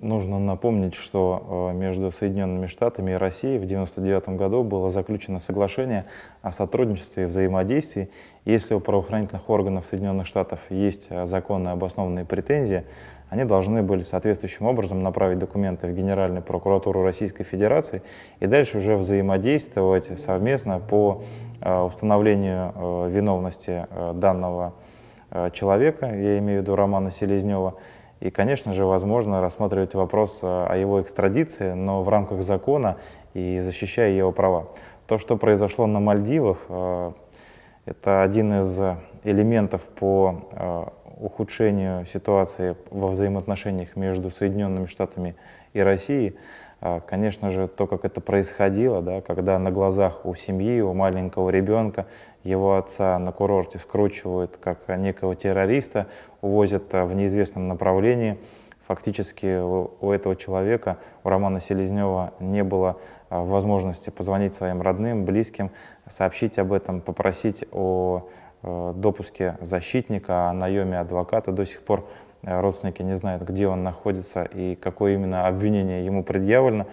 Нужно напомнить, что э, между Соединенными Штатами и Россией в 1999 году было заключено соглашение о сотрудничестве и взаимодействии. Если у правоохранительных органов Соединенных Штатов есть э, законные обоснованные претензии, они должны были соответствующим образом направить документы в Генеральную прокуратуру Российской Федерации и дальше уже взаимодействовать совместно по э, установлению виновности данного человека, я имею в виду Романа Селезнева, и, конечно же, возможно рассматривать вопрос э, о его экстрадиции, но в рамках закона и защищая его права. То, что произошло на Мальдивах, э, это один из элементов по э, ухудшению ситуации во взаимоотношениях между Соединенными Штатами и Россией, а, конечно же, то, как это происходило, да, когда на глазах у семьи, у маленького ребенка, его отца на курорте скручивают как некого террориста, увозят а, в неизвестном направлении. Фактически у этого человека, у Романа Селезнева, не было а, возможности позвонить своим родным, близким, сообщить об этом, попросить о Э, допуске защитника, а о наеме адвоката. До сих пор э, родственники не знают, где он находится и какое именно обвинение ему предъявлено.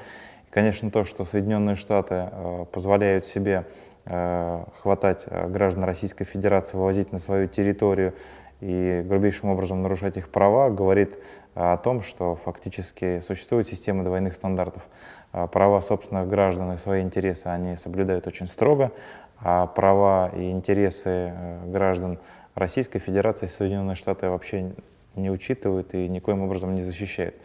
И, конечно, то, что Соединенные Штаты э, позволяют себе хватать граждан Российской Федерации, вывозить на свою территорию и грубейшим образом нарушать их права, говорит а, о том, что фактически существует система двойных стандартов. А, права собственных граждан и свои интересы они соблюдают очень строго, а права и интересы э, граждан Российской Федерации и Соединенные Штаты вообще не учитывают и никоим образом не защищают.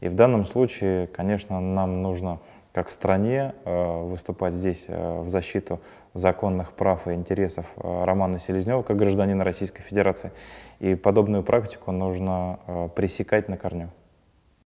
И в данном случае, конечно, нам нужно как стране э, выступать здесь э, в защиту законных прав и интересов э, Романа Селезнева как гражданина Российской Федерации. И подобную практику нужно пресекать на корню.